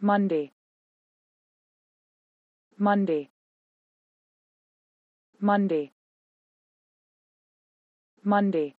Monday, Monday, Monday, Monday.